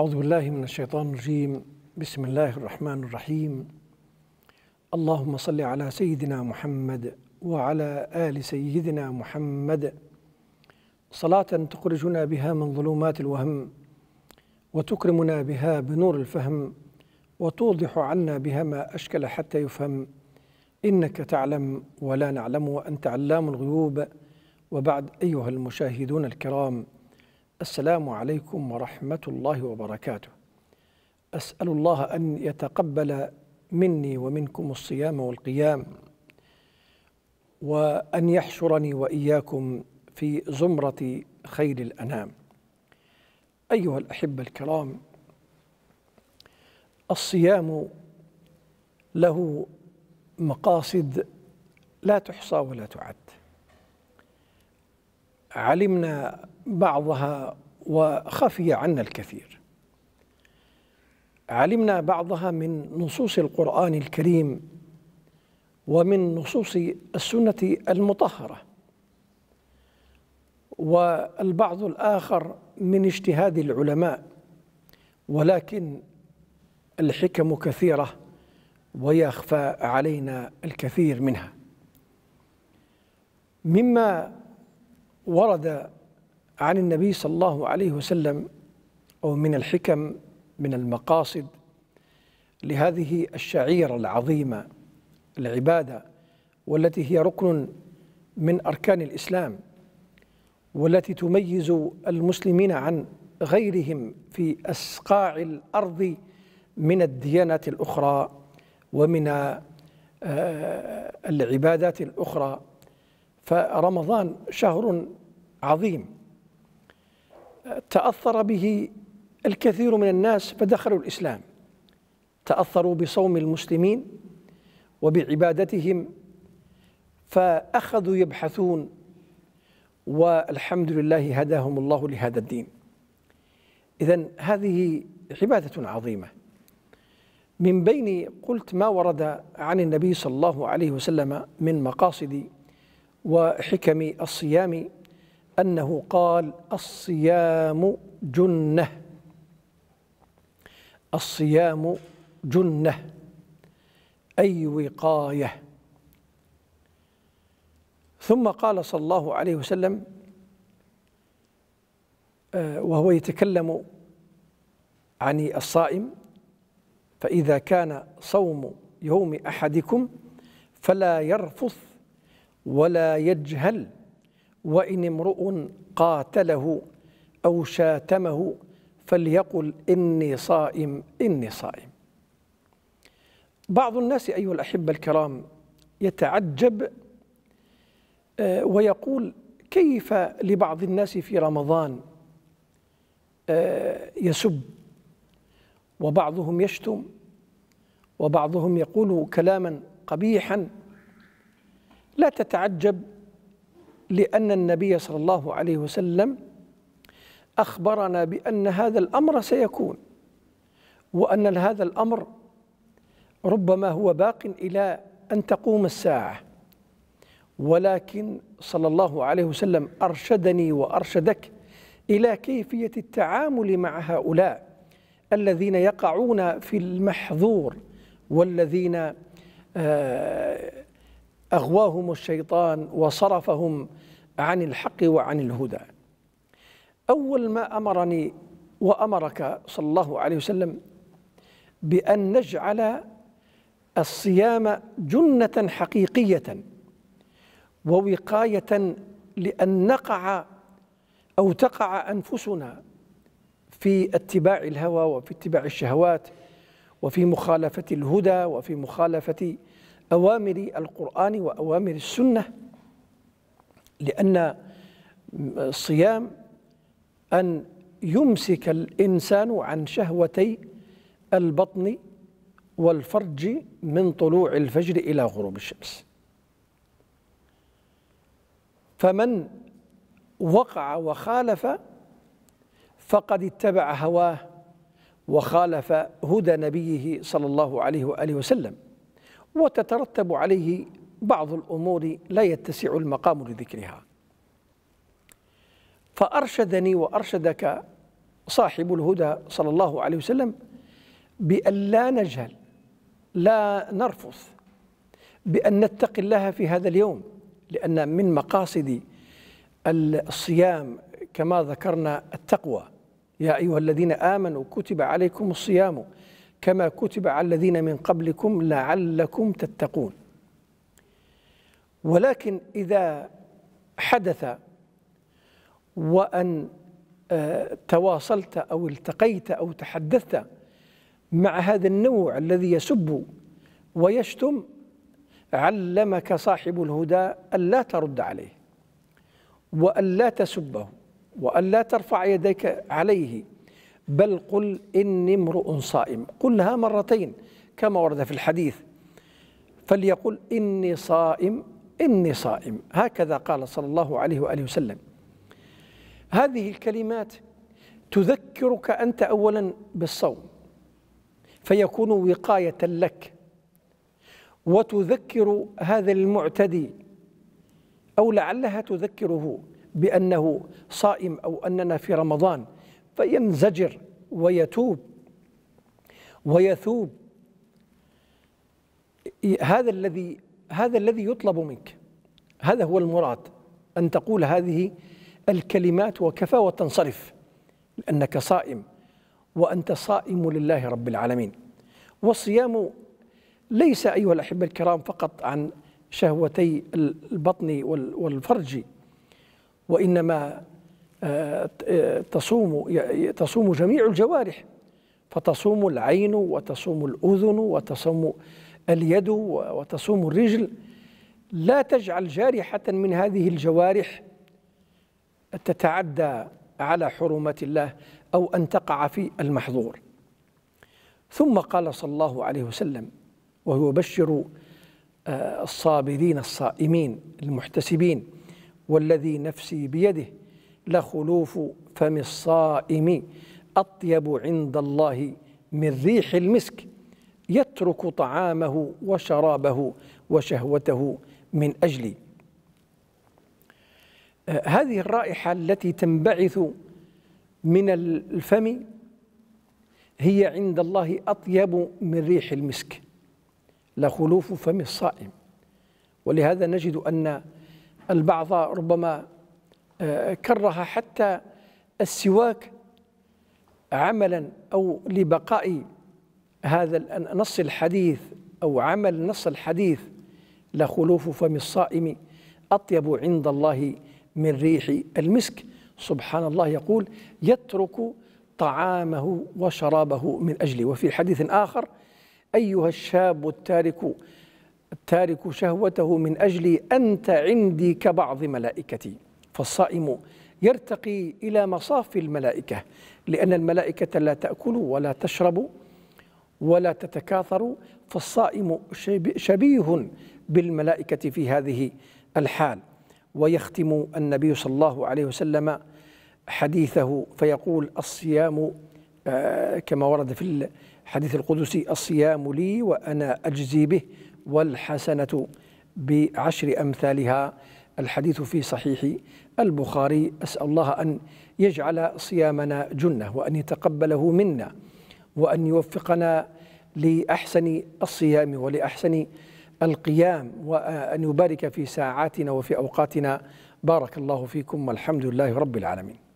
أعوذ بالله من الشيطان الرجيم بسم الله الرحمن الرحيم اللهم صل على سيدنا محمد وعلى آل سيدنا محمد صلاة تخرجنا بها من ظلمات الوهم وتكرمنا بها بنور الفهم وتوضح عنا بها ما أشكل حتى يفهم إنك تعلم ولا نعلم وأنت علام الغيوب وبعد أيها المشاهدون الكرام السلام عليكم ورحمة الله وبركاته. أسأل الله أن يتقبل مني ومنكم الصيام والقيام وأن يحشرني وإياكم في زمرة خير الأنام. أيها الأحبة الكرام الصيام له مقاصد لا تحصى ولا تعد. علمنا بعضها وخفي عنا الكثير علمنا بعضها من نصوص القرآن الكريم ومن نصوص السنة المطهرة والبعض الآخر من اجتهاد العلماء ولكن الحكم كثيرة ويخفى علينا الكثير منها مما ورد عن النبي صلى الله عليه وسلم أو من الحكم من المقاصد لهذه الشعيرة العظيمة العبادة والتي هي ركن من أركان الإسلام والتي تميز المسلمين عن غيرهم في أسقاع الأرض من الديانات الأخرى ومن آه، آه، العبادات الأخرى فرمضان شهر عظيم تأثر به الكثير من الناس فدخلوا الإسلام تأثروا بصوم المسلمين وبعبادتهم فأخذوا يبحثون والحمد لله هداهم الله لهذا الدين إذا هذه عبادة عظيمة من بين قلت ما ورد عن النبي صلى الله عليه وسلم من مقاصد وحكم الصيام أنه قال الصيام جنة الصيام جنة أي وقاية ثم قال صلى الله عليه وسلم آه، وهو يتكلم عن الصائم فإذا كان صوم يوم أحدكم فلا يرفث ولا يجهل وإن امرؤ قاتله أو شاتمه فليقل إني صائم إني صائم بعض الناس أيها الأحبة الكرام يتعجب آه، ويقول كيف لبعض الناس في رمضان آه، يسب وبعضهم يشتم وبعضهم يقول كلاما قبيحا لا تتعجب لأن النبي صلى الله عليه وسلم أخبرنا بأن هذا الأمر سيكون وأن هذا الأمر ربما هو باق إلى أن تقوم الساعة ولكن صلى الله عليه وسلم أرشدني وأرشدك إلى كيفية التعامل مع هؤلاء الذين يقعون في المحظور والذين آه اغواهم الشيطان وصرفهم عن الحق وعن الهدى اول ما امرني وامرك صلى الله عليه وسلم بان نجعل الصيام جنه حقيقيه ووقايه لان نقع او تقع انفسنا في اتباع الهوى وفي اتباع الشهوات وفي مخالفه الهدى وفي مخالفه أوامر القرآن وأوامر السنة لأن الصيام أن يمسك الإنسان عن شهوتي البطن والفرج من طلوع الفجر إلى غروب الشمس فمن وقع وخالف فقد اتبع هواه وخالف هدى نبيه صلى الله عليه وآله وسلم وتترتب عليه بعض الامور لا يتسع المقام لذكرها فارشدني وارشدك صاحب الهدى صلى الله عليه وسلم بان لا نجهل لا نرفث بان نتقي الله في هذا اليوم لان من مقاصد الصيام كما ذكرنا التقوى يا ايها الذين امنوا كتب عليكم الصيام كما كتب على الذين من قبلكم لعلكم تتقون ولكن إذا حدث وأن آه، تواصلت أو التقيت أو تحدثت مع هذا النوع الذي يسب ويشتم علمك صاحب الهدى ألا ترد عليه وألا تسبه وألا ترفع يديك عليه بل قل إني امرؤ صائم قلها مرتين كما ورد في الحديث فليقل إني صائم إني صائم هكذا قال صلى الله عليه وآله وسلم هذه الكلمات تذكرك أنت أولا بالصوم فيكون وقاية لك وتذكر هذا المعتدي أو لعلها تذكره بأنه صائم أو أننا في رمضان فينزجر ويتوب ويثوب هذا الذي هذا الذي يطلب منك هذا هو المراد ان تقول هذه الكلمات وكفى وتنصرف لانك صائم وانت صائم لله رب العالمين والصيام ليس ايها الاحبه الكرام فقط عن شهوتي البطن والفرج وانما آه، تصوم تصوم جميع الجوارح فتصوم العين وتصوم الأذن وتصوم اليد وتصوم الرجل لا تجعل جارحة من هذه الجوارح تتعدى على حرمات الله أو أن تقع في المحظور ثم قال صلى الله عليه وسلم وهو يبشر آه، الصابرين الصائمين المحتسبين والذي نفسي بيده لخلوف فم الصائم أطيب عند الله من ريح المسك يترك طعامه وشرابه وشهوته من أجلي آه، هذه الرائحة التي تنبعث من الفم هي عند الله أطيب من ريح المسك لخلوف فم الصائم ولهذا نجد أن البعض ربما آه، كره حتى السواك عملا أو لبقاء هذا النص الحديث أو عمل نص الحديث لخلوف فم الصائم أطيب عند الله من ريح المسك سبحان الله يقول يترك طعامه وشرابه من أجلي وفي حديث آخر أيها الشاب التارك التارك شهوته من أجلي أنت عندي كبعض ملائكتي فالصائم يرتقي إلى مصاف الملائكة لأن الملائكة لا تأكل ولا تشرب ولا تتكاثر فالصائم شبيه بالملائكة في هذه الحال ويختم النبي صلى الله عليه وسلم حديثه فيقول الصيام آه، كما ورد في الحديث القدسي الصيام لي وأنا أجزي به والحسنة بعشر أمثالها الحديث في صحيح البخاري أسأل الله أن يجعل صيامنا جنة وأن يتقبله منا وأن يوفقنا لأحسن الصيام ولأحسن القيام وأن يبارك في ساعاتنا وفي أوقاتنا بارك الله فيكم والحمد لله رب العالمين